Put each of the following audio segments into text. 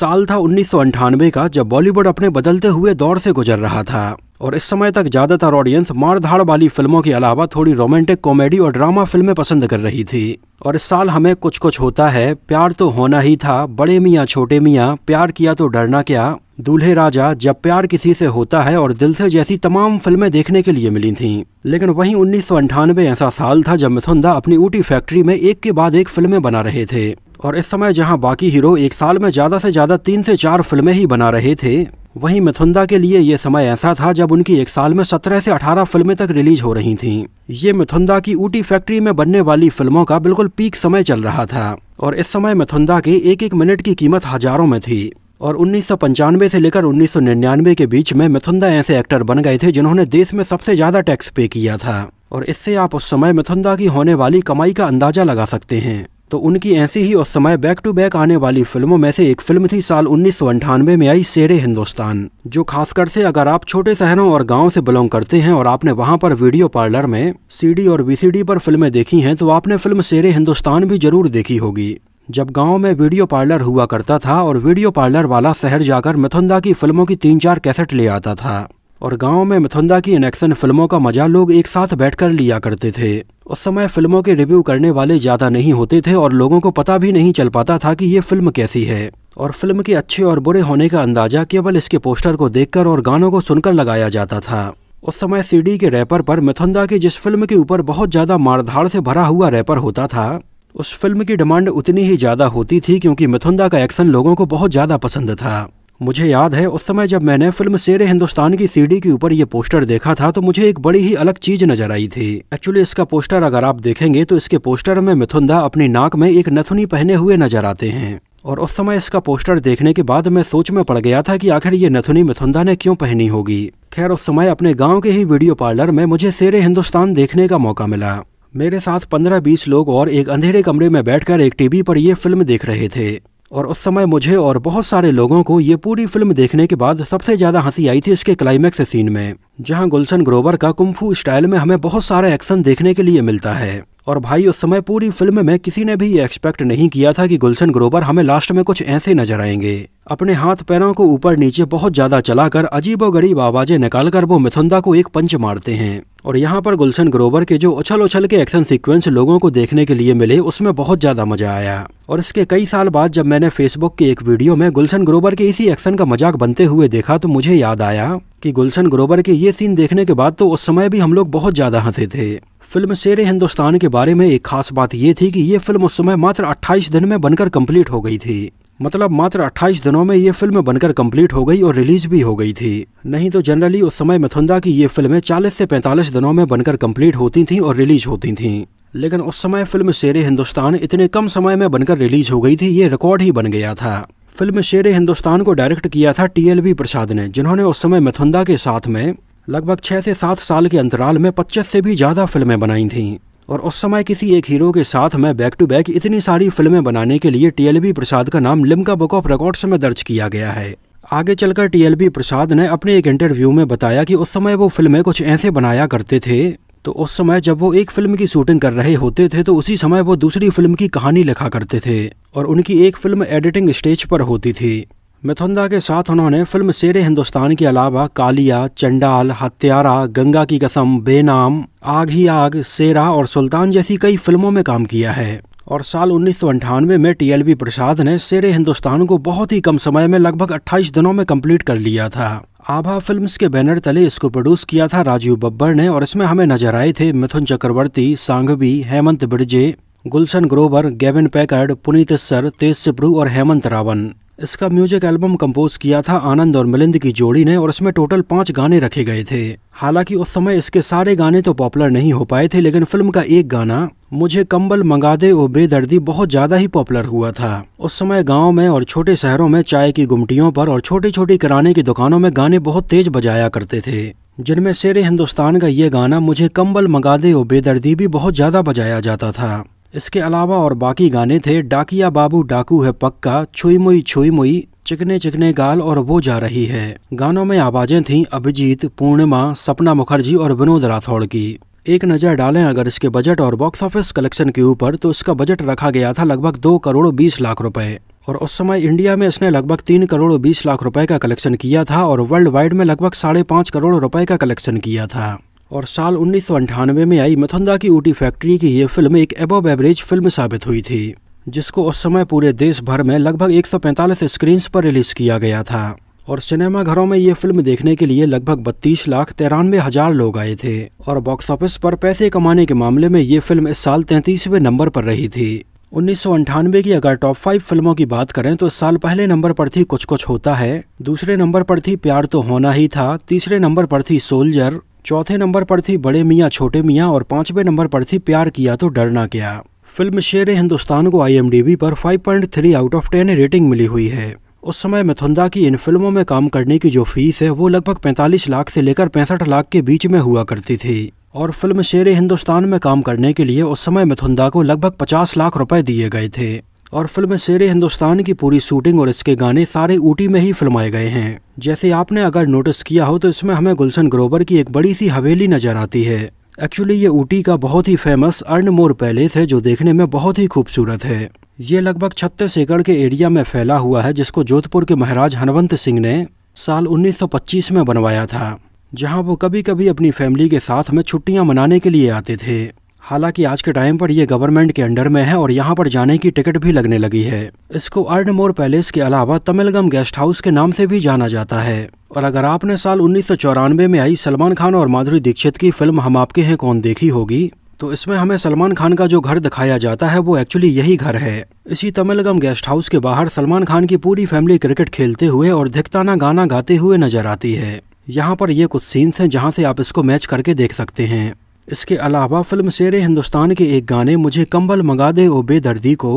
साल था उन्नीस का जब बॉलीवुड अपने बदलते हुए दौर से गुजर रहा था और इस समय तक ज्यादातर ऑडियंस मारधाड़ वाली फिल्मों के अलावा थोड़ी रोमांटिक कॉमेडी और ड्रामा फिल्में पसंद कर रही थी और इस साल हमें कुछ कुछ होता है प्यार तो होना ही था बड़े मियाँ छोटे मियाँ प्यार किया तो डरना क्या दूल्हे राजा जब प्यार किसी से होता है और दिल से जैसी तमाम फिल्में देखने के लिए मिली थीं लेकिन वहीं उन्नीस ऐसा साल था जब मिथुन अपनी ऊटी फैक्ट्री में एक के बाद एक फिल्में बना रहे थे और इस समय जहां बाकी हीरो एक साल में ज़्यादा से ज़्यादा तीन से चार फिल्में ही बना रहे थे वहीं मिथुंदा के लिए ये समय ऐसा था जब उनकी एक साल में सत्रह से अठारह फिल्में तक रिलीज हो रही थीं। ये मिथुंदा की ऊटी फैक्ट्री में बनने वाली फिल्मों का बिल्कुल पीक समय चल रहा था और इस समय मिथुंदा के एक एक मिनट की कीमत हजारों में थी और उन्नीस से लेकर उन्नीस के बीच में मिथुंदा ऐसे एक्टर बन गए थे जिन्होंने देश में सबसे ज्यादा टैक्स पे किया था और इससे आप उस समय मिथुंदा की होने वाली कमाई का अंदाजा लगा सकते हैं तो उनकी ऐसी ही उस समय बैक टू बैक आने वाली फिल्मों में से एक फिल्म थी साल उन्नीस में आई शेर हिंदुस्तान जो खासकर से अगर आप छोटे शहरों और गाँव से बिलोंग करते हैं और आपने वहाँ पर वीडियो पार्लर में सीडी और वीसीडी पर फिल्में देखी हैं तो आपने फिल्म शेर हिंदुस्तान भी जरूर देखी होगी जब गांव में वीडियो पार्लर हुआ करता था और वीडियो पार्लर वाला शहर जाकर मिथुंदा की फिल्मों की तीन चार कैसेट ले आता था और गांव में मिथुंदा की इन एक्शन फिल्मों का मजा लोग एक साथ बैठकर लिया करते थे उस समय फिल्मों के रिव्यू करने वाले ज़्यादा नहीं होते थे और लोगों को पता भी नहीं चल पाता था कि ये फिल्म कैसी है और फिल्म के अच्छे और बुरे होने का अंदाज़ा केवल इसके पोस्टर को देखकर और गानों को सुनकर लगाया जाता था उस समय सीडी के रैपर पर मिथुंदा की जिस फिल्म के ऊपर बहुत ज़्यादा मारधाड़ से भरा हुआ रैपर होता था उस फिल्म की डिमांड उतनी ही ज़्यादा होती थी क्योंकि मिथुंदा का एक्शन लोगों को बहुत ज़्यादा पसंद था मुझे याद है उस समय जब मैंने फिल्म शेर हिंदुस्तान की सीडी के ऊपर ये पोस्टर देखा था तो मुझे एक बड़ी ही अलग चीज नजर आई थी एक्चुअली इसका पोस्टर अगर आप देखेंगे तो इसके पोस्टर में मिथुनदा अपनी नाक में एक नथुनी पहने हुए नजर आते हैं और उस समय इसका पोस्टर देखने के बाद मैं सोच में पड़ गया था कि आखिर ये नथुनी मिथुंदा ने क्यों पहनी होगी खैर उस समय अपने गांव के ही वीडियो पार्लर में मुझे शेर हिंदुस्तान देखने का मौका मिला मेरे साथ पंद्रह बीस लोग और एक अंधेरे कमरे में बैठकर एक टीवी पर ये फिल्म देख रहे थे और उस समय मुझे और बहुत सारे लोगों को ये पूरी फिल्म देखने के बाद सबसे ज़्यादा हंसी आई थी इसके क्लाइमैक्स सीन में जहाँ गुलशन ग्रोवर का कुम्फू स्टाइल में हमें बहुत सारा एक्शन देखने के लिए मिलता है और भाई उस समय पूरी फिल्म में किसी ने भी ये एक्सपेक्ट नहीं किया था कि गुलशन ग्रोवर हमें लास्ट में कुछ ऐसे नजर आएंगे अपने हाथ पैरों को ऊपर नीचे बहुत ज्यादा चलाकर अजीबोगरीब आवाजें निकालकर वो मिथुंदा को एक पंच मारते हैं और यहाँ पर गुलशन ग्रोवर के जो उछल उछल के एक्शन सीक्वेंस लोगों को देखने के लिए मिले उसमें बहुत ज़्यादा मजा आया और इसके कई साल बाद जब मैंने फेसबुक की एक वीडियो में गुलशन ग्रोवर के इसी एक्शन का मजाक बनते हुए देखा तो मुझे याद आया कि गुलशन ग्रोवर के ये सीन देखने के बाद तो उस समय भी हम लोग बहुत ज़्यादा हंसे थे फिल्म शेर हिंदुस्तान के बारे में एक खास बात ये थी कि ये फिल्म उस समय मात्र 28 दिन में बनकर कंप्लीट हो गई थी मतलब मात्र 28 दिनों में ये फिल्म बनकर कंप्लीट हो गई और रिलीज भी हो गई थी नहीं तो जनरली उस समय मिथुंदा की ये फिल्में 40 से 45 दिनों में बनकर कंप्लीट होती थीं और रिलीज होती थीं लेकिन उस समय फिल्म शेर हिंदुस्तान इतने कम समय में बनकर रिलीज हो गई थी ये रिकॉर्ड ही बन गया था फिल्म शेर हिंदुस्तान को डायरेक्ट किया था टी प्रसाद ने जिन्होंने उस समय मिथुंदा के साथ में लगभग छः से सात साल के अंतराल में पच्चीस से भी ज़्यादा फिल्में बनाई थीं और उस समय किसी एक हीरो के साथ मैं बैक टू बैक इतनी सारी फिल्में बनाने के लिए टीएलबी प्रसाद का नाम लिम्का बुक ऑफ रिकॉर्ड्स में दर्ज किया गया है आगे चलकर टीएलबी प्रसाद ने अपने एक इंटरव्यू में बताया कि उस समय वो फिल्में कुछ ऐसे बनाया करते थे तो उस समय जब वो एक फिल्म की शूटिंग कर रहे होते थे तो उसी समय वो दूसरी फिल्म की कहानी लिखा करते थे और उनकी एक फिल्म एडिटिंग स्टेज पर होती थी मिथुंदा के साथ उन्होंने फिल्म शेर हिंदुस्तान के अलावा कालिया चंडाल हत्यारा गंगा की कसम बेनाम आग ही आग सेरा और सुल्तान जैसी कई फिल्मों में काम किया है और साल उन्नीस में टीएलबी प्रसाद ने शेर हिंदुस्तान को बहुत ही कम समय में लगभग 28 दिनों में कंप्लीट कर लिया था आभा फिल्म्स के बैनर तले इसको प्रोड्यूस किया था राजीव बब्बर ने और इसमें हमें नजर आए थे मिथुन चक्रवर्ती सांघवी हेमंत बिरजे गुलशन ग्रोवर गेविन पैकर्ड पुनीत सर तेज सिप्रू और हेमंत रावण इसका म्यूजिक एल्बम कंपोज किया था आनंद और मिलिंद की जोड़ी ने और इसमें टोटल पाँच गाने रखे गए थे हालांकि उस समय इसके सारे गाने तो पॉपुलर नहीं हो पाए थे लेकिन फिल्म का एक गाना मुझे कंबल मंगा दे ओ बेदर्दी बहुत ज़्यादा ही पॉपुलर हुआ था उस समय गाँव में और छोटे शहरों में चाय की गुमटियों पर और छोटी छोटी किराने की दुकानों में गाने बहुत तेज बजाया करते थे जिनमें शेर हिंदुस्तान का ये गाना मुझे कम्बल मंगा दे ओ बेदर्दी भी बहुत ज़्यादा बजाया जाता था इसके अलावा और बाकी गाने थे डाकिया बाबू डाकू है पक्का छुई मुई छुई मुई चिकने चिकने गाल और वो जा रही है गानों में आवाजें थीं अभिजीत पूर्णिमा सपना मुखर्जी और विनोद राठौड़ की एक नज़र डालें अगर इसके बजट और बॉक्स ऑफिस कलेक्शन के ऊपर तो इसका बजट रखा गया था लगभग दो करोड़ बीस लाख रुपए और उस समय इंडिया में इसने लगभग तीन करोड़ बीस लाख रुपए का कलेक्शन किया था और वर्ल्ड वाइड में लगभग साढ़े पाँच करोड़ रुपए का कलेक्शन किया था और साल उन्नीस में आई मथुंदा की ऊटी फैक्ट्री की ये फिल्म एक एबव एवरेज फिल्म साबित हुई थी जिसको उस समय पूरे देश भर में लगभग 145 स्क्रीन्स पर रिलीज किया गया था और सिनेमा घरों में ये फिल्म देखने के लिए लगभग बत्तीस लाख तिरानवे हजार लोग आए थे और बॉक्स ऑफिस पर पैसे कमाने के मामले में ये फिल्म इस साल तैंतीसवें नंबर पर रही थी उन्नीस की अगर टॉप फाइव फिल्मों की बात करें तो इस साल पहले नंबर पर थी कुछ कुछ होता है दूसरे नंबर पर थी प्यार तो होना ही था तीसरे नंबर पर थी सोल्जर चौथे नंबर पर थी बड़े मियाँ छोटे मियाँ और पाँचवें नंबर पर थी प्यार किया तो डरना क्या फिल्म शेर हिंदुस्तान को आईएमडीबी पर 5.3 आउट ऑफ 10 रेटिंग मिली हुई है उस समय मिथुंदा की इन फिल्मों में काम करने की जो फीस है वो लगभग 45 लाख से लेकर पैंसठ लाख के बीच में हुआ करती थी और फिल्म शेर हिंदुस्तान में काम करने के लिए उस समय मिथुंदा को लगभग 50 लाख रुपए दिए गए थे और फिल्म शेर हिंदुस्तान की पूरी शूटिंग और इसके गाने सारे ऊटी में ही फिल्माए गए हैं जैसे आपने अगर नोटिस किया हो तो इसमें हमें गुलशन ग्रोवर की एक बड़ी सी हवेली नजर आती है एक्चुअली ये ऊटी का बहुत ही फेमस अर्नमोर पैलेस है जो देखने में बहुत ही खूबसूरत है ये लगभग छत्तीस एकड़ के एरिया में फैला हुआ है जिसको जोधपुर के महाराज हनवंत सिंह ने साल 1925 में बनवाया था जहां वो कभी कभी अपनी फैमिली के साथ में छुट्टियां मनाने के लिए आते थे हालांकि आज के टाइम पर ये गवर्नमेंट के अंडर में है और यहाँ पर जाने की टिकट भी लगने लगी है इसको अर्नमोर पैलेस के अलावा तमिलगम गेस्ट हाउस के नाम से भी जाना जाता है और अगर आपने साल उन्नीस में आई सलमान खान और माधुरी दीक्षित की फिल्म हम आपके हैं कौन देखी होगी तो इसमें हमें सलमान खान का जो घर दिखाया जाता है वो एक्चुअली यही घर है इसी तमिलगम गेस्ट हाउस के बाहर सलमान खान की पूरी फैमिली क्रिकेट खेलते हुए और धिकताना गाना गाते हुए नजर आती है यहाँ पर ये कुछ सीन्स हैं जहाँ से आप इसको मैच करके देख सकते हैं इसके अलावा फिल्म शेर हिंदुस्तान के एक गाने मुझे कंबल मंगा दे ओ बेदर्दी को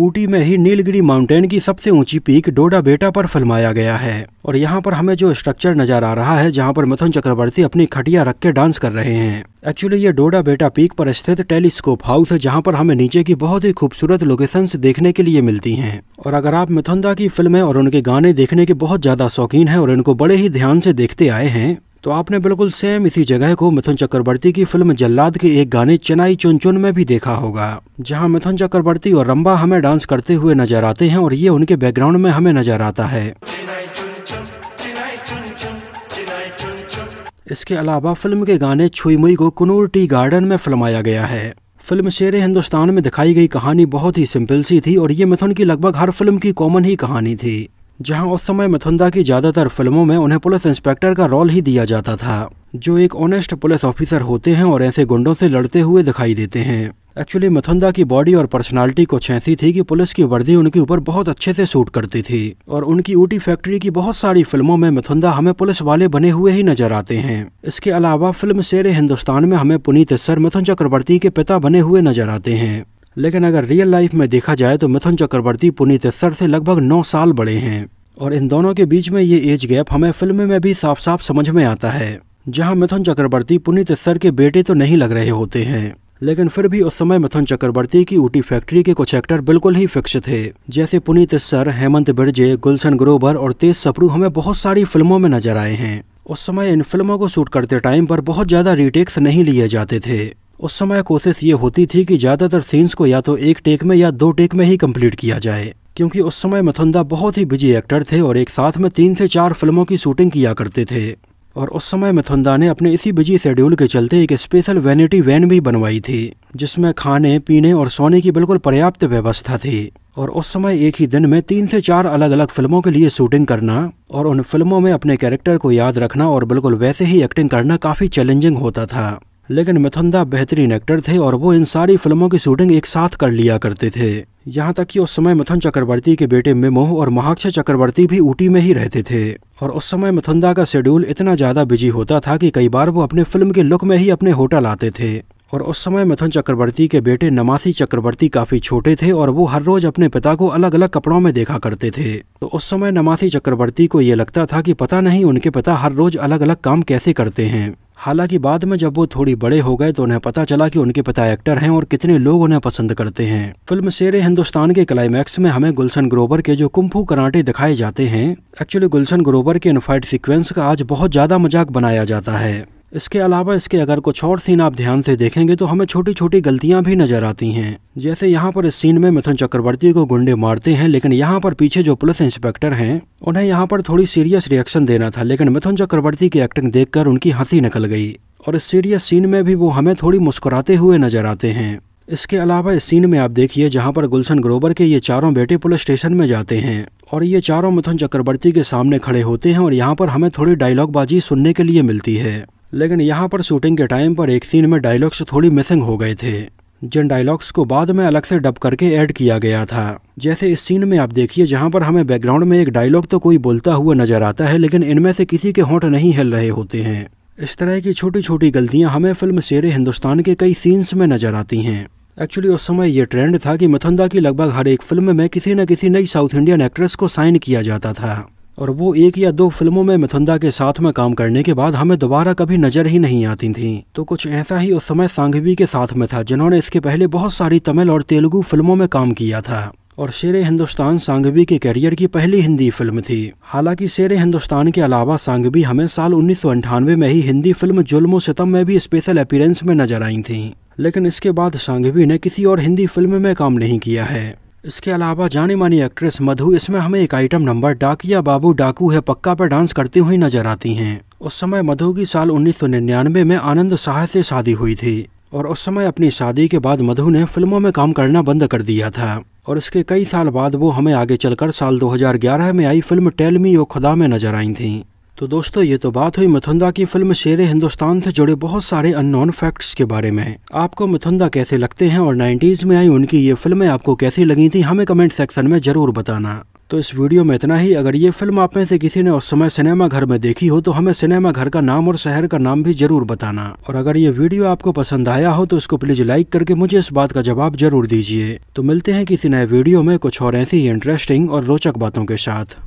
ऊटी में ही नीलगिरी माउंटेन की सबसे ऊंची पीक डोडा बेटा पर फिल्माया गया है और यहाँ पर हमें जो स्ट्रक्चर नजर आ रहा है जहाँ पर मिथुन चक्रवर्ती अपनी खटिया रख के डांस कर रहे हैं एक्चुअली ये डोडा बेटा पीक पर स्थित टेलीस्कोप हाउस है जहाँ पर हमें नीचे की बहुत ही खूबसूरत लोकेशंस देखने के लिए मिलती हैं और अगर आप मिथुनदा की फिल्में और उनके गाने देखने के बहुत ज़्यादा शौकीन हैं और इनको बड़े ही ध्यान से देखते आए हैं तो आपने बिल्कुल सेम इसी जगह को मिथुन चक्रवर्ती की फिल्म जल्लाद के एक गाने चेन्नई चुन चुन में भी देखा होगा जहां मिथुन चक्रवर्ती और रंबा हमें डांस करते हुए नजर आते हैं और ये उनके बैकग्राउंड में हमें नजर आता है इसके अलावा फिल्म के गाने छुई मुई को कनूर टी गार्डन में फिल्माया गया है फिल्म शेर हिंदुस्तान में दिखाई गई कहानी बहुत ही सिंपल सी थी और ये मिथुन की लगभग हर फिल्म की कॉमन ही कहानी थी जहां उस समय मिथुंदा की ज़्यादातर फिल्मों में उन्हें पुलिस इंस्पेक्टर का रोल ही दिया जाता था जो एक ऑनेस्ट पुलिस ऑफिसर होते हैं और ऐसे गुंडों से लड़ते हुए दिखाई देते हैं एक्चुअली मथुंदा की बॉडी और पर्सनालिटी कुछ ऐसी थी कि पुलिस की वर्दी उनके ऊपर बहुत अच्छे से सूट करती थी और उनकी ऊटी फैक्ट्री की बहुत सारी फिल्मों में मथुंदा हमें पुलिस वाले बने हुए ही नजर आते हैं इसके अलावा फिल्म शेर हिंदुस्तान में हमें पुनीत सर मिथुन चक्रवर्ती के पिता बने हुए नजर आते हैं लेकिन अगर रियल लाइफ में देखा जाए तो मिथुन चक्रवर्ती पुनीत सर से लगभग नौ साल बड़े हैं और इन दोनों के बीच में ये एज गैप हमें फिल्म में भी साफ साफ समझ में आता है जहाँ मिथुन चक्रवर्ती पुनीत सर के बेटे तो नहीं लग रहे होते हैं लेकिन फिर भी उस समय मिथुन चक्रवर्ती की ऊटी फैक्ट्री के कुछ एक्टर बिल्कुल ही फिक्स थे जैसे पुनीत सर हेमंत बिरजे गुलशन ग्रोवर और तेज सप्रू हमें बहुत सारी फिल्मों में नजर आए हैं उस समय इन फिल्मों को शूट करते टाइम पर बहुत ज़्यादा रीटेक्स नहीं लिए जाते थे उस समय कोशिश ये होती थी कि ज़्यादातर सीन्स को या तो एक टेक में या दो टेक में ही कंप्लीट किया जाए क्योंकि उस समय मथुंदा बहुत ही बिजी एक्टर थे और एक साथ में तीन से चार फिल्मों की शूटिंग किया करते थे और उस समय मथुंदा ने अपने इसी बिजी शेड्यूल के चलते एक स्पेशल वैनिटी वैन भी बनवाई थी जिसमें खाने पीने और सोने की बिल्कुल पर्याप्त व्यवस्था थी और उस समय एक ही दिन में तीन से चार अलग अलग फिल्मों के लिए शूटिंग करना और उन फिल्मों में अपने कैरेक्टर को याद रखना और बिल्कुल वैसे ही एक्टिंग करना काफ़ी चैलेंजिंग होता था लेकिन मिथुंदा बेहतरीन एक्टर थे और वो इन सारी फिल्मों की शूटिंग एक साथ कर लिया करते थे यहाँ तक कि उस समय मिथुन चक्रवर्ती के बेटे मेमोह और महाक्ष चक्रवर्ती भी ऊटी में ही रहते थे और उस समय मिथुंदा का शेड्यूल इतना ज़्यादा बिजी होता था कि कई बार वो अपने फिल्म के लुक में ही अपने होटल आते थे और उस समय मिथुन चक्रवर्ती के बेटे नमासी चक्रवर्ती काफ़ी छोटे थे और वो हर रोज़ अपने पिता को अलग अलग कपड़ों में देखा करते थे तो उस समय नमासी चक्रवर्ती को ये लगता था कि पता नहीं उनके पिता हर रोज़ अलग अलग काम कैसे करते हैं हालांकि बाद में जब वो थोड़ी बड़े हो गए तो उन्हें पता चला कि उनके पिता एक्टर हैं और कितने लोग उन्हें पसंद करते हैं फिल्म शेर हिंदुस्तान के क्लाइमैक्स में हमें गुलशन ग्रोवर के जो कुंफू कराटे दिखाए जाते हैं एक्चुअली गुलशन ग्रोवर के इनफाइट सीक्वेंस का आज बहुत ज़्यादा मजाक बनाया जाता है इसके अलावा इसके अगर कुछ और सीन आप ध्यान से देखेंगे तो हमें छोटी छोटी गलतियां भी नजर आती हैं जैसे यहाँ पर इस सीन में मिथुन चक्रवर्ती को गुंडे मारते हैं लेकिन यहाँ पर पीछे जो पुलिस इंस्पेक्टर हैं उन्हें यहाँ पर थोड़ी सीरियस रिएक्शन देना था लेकिन मिथुन चक्रवर्ती की एक्टिंग देख उनकी हंसी निकल गई और इस सीरियस सीन में भी वो हमें थोड़ी मुस्कुराते हुए नजर आते हैं इसके अलावा इस सीन में आप देखिए जहाँ पर गुलशन ग्रोवर के ये चारों बेटे पुलिस स्टेशन में जाते हैं और ये चारों मिथुन चक्रवर्ती के सामने खड़े होते हैं और यहाँ पर हमें थोड़ी डायलॉगबाजी सुनने के लिए मिलती है लेकिन यहाँ पर शूटिंग के टाइम पर एक सीन में डायलॉग्स थोड़ी मिसिंग हो गए थे जिन डायलॉग्स को बाद में अलग से डब करके ऐड किया गया था जैसे इस सीन में आप देखिए जहाँ पर हमें बैकग्राउंड में एक डायलॉग तो कोई बोलता हुआ नजर आता है लेकिन इनमें से किसी के होंठ नहीं हिल रहे होते हैं इस तरह की छोटी छोटी गलतियाँ हमें फिल्म शेर हिंदुस्तान के कई सीन्स में नजर आती हैं एक्चुअली उस समय ये ट्रेंड था कि मथुंदा की लगभग हर एक फिल्म में किसी न किसी नई साउथ इंडियन एक्ट्रेस को साइन किया जाता था और वो एक या दो फिल्मों में मिथुंदा के साथ में काम करने के बाद हमें दोबारा कभी नजर ही नहीं आती थीं तो कुछ ऐसा ही उस समय सांघवी के साथ में था जिन्होंने इसके पहले बहुत सारी तमिल और तेलुगु फिल्मों में काम किया था और शेर हिंदुस्तान सांघवी के करियर की पहली हिंदी फिल्म थी हालांकि शेर हिंदुस्तान के अलावा सांघवी हमें साल उन्नीस में ही हिंदी फिल्म जुल्म सितम में भी स्पेशल अपीयरेंस में नजर आई थी लेकिन इसके बाद सांघवी ने किसी और हिंदी फिल्म में काम नहीं किया है इसके अलावा जानी मानी एक्ट्रेस मधु इसमें हमें एक आइटम नंबर डाकिया बाबू डाकू है पक्का पर डांस करती हुई नजर आती हैं उस समय मधु की साल 1999 में आनंद शाह से शादी हुई थी और उस समय अपनी शादी के बाद मधु ने फिल्मों में काम करना बंद कर दिया था और इसके कई साल बाद वो हमें आगे चलकर साल दो में आई फिल्म टेलमी मी खुदा में नजर आई थी तो दोस्तों ये तो बात हुई मिथुंदा की फिल्म शेर हिंदुस्तान से जुड़े बहुत सारे अननोन फैक्ट्स के बारे में आपको मिथुंदा कैसे लगते हैं और 90s में आई उनकी ये फिल्में आपको कैसी लगी थी हमें कमेंट सेक्शन में ज़रूर बताना तो इस वीडियो में इतना ही अगर ये फिल्म आप में से किसी ने उस समय सिनेमा घर में देखी हो तो हमें सिनेमा घर का नाम और शहर का नाम भी जरूर बताना और अगर ये वीडियो आपको पसंद आया हो तो इसको प्लीज लाइक करके मुझे इस बात का जवाब जरूर दीजिए तो मिलते हैं किसी नए वीडियो में कुछ और ऐसी ही इंटरेस्टिंग और रोचक बातों के साथ